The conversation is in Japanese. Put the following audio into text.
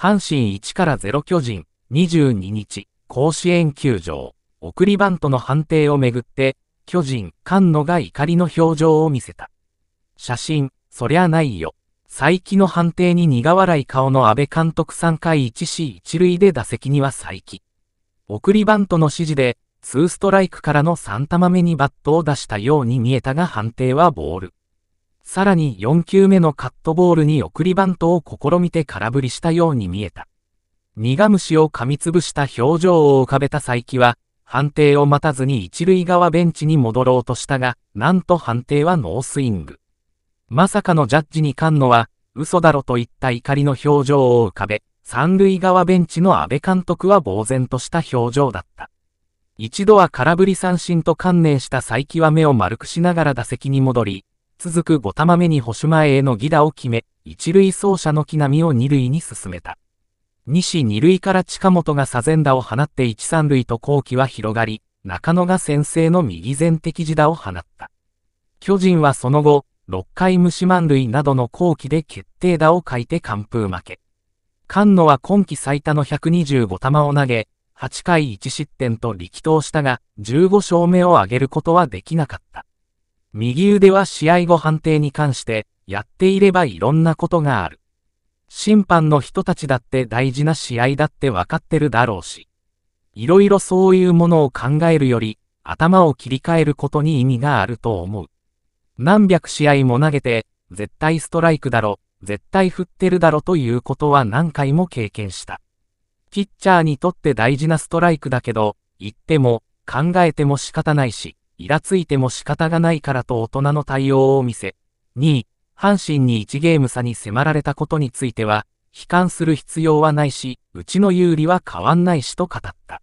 阪神1から0巨人、22日、甲子園球場、送りバントの判定をめぐって、巨人、菅野が怒りの表情を見せた。写真、そりゃないよ。佐伯の判定に苦笑い顔の安倍監督3回 1C1 塁で打席には佐伯。送りバントの指示で、2ストライクからの3球目にバットを出したように見えたが判定はボール。さらに4球目のカットボールに送りバントを試みて空振りしたように見えた。苦虫を噛みつぶした表情を浮かべた佐伯は、判定を待たずに一塁側ベンチに戻ろうとしたが、なんと判定はノースイング。まさかのジャッジに菅野は、嘘だろといった怒りの表情を浮かべ、三塁側ベンチの安倍監督は呆然とした表情だった。一度は空振り三振と観念した佐伯は目を丸くしながら打席に戻り、続く5玉目に保守前への犠打を決め、一塁走者の木並を二塁に進めた。西二塁から近本が左前打を放って一三塁と後期は広がり、中野が先制の右前的自打を放った。巨人はその後、6回虫満塁などの後期で決定打を書いて完封負け。菅野は今季最多の125玉を投げ、8回1失点と力投したが、15勝目を挙げることはできなかった。右腕は試合後判定に関して、やっていればいろんなことがある。審判の人たちだって大事な試合だって分かってるだろうし。いろいろそういうものを考えるより、頭を切り替えることに意味があると思う。何百試合も投げて、絶対ストライクだろ、絶対振ってるだろということは何回も経験した。ピッチャーにとって大事なストライクだけど、言っても、考えても仕方ないし、イラついても仕方がないからと大人の対応を見せ、2位、阪神に1ゲーム差に迫られたことについては、悲観する必要はないし、うちの有利は変わんないしと語った。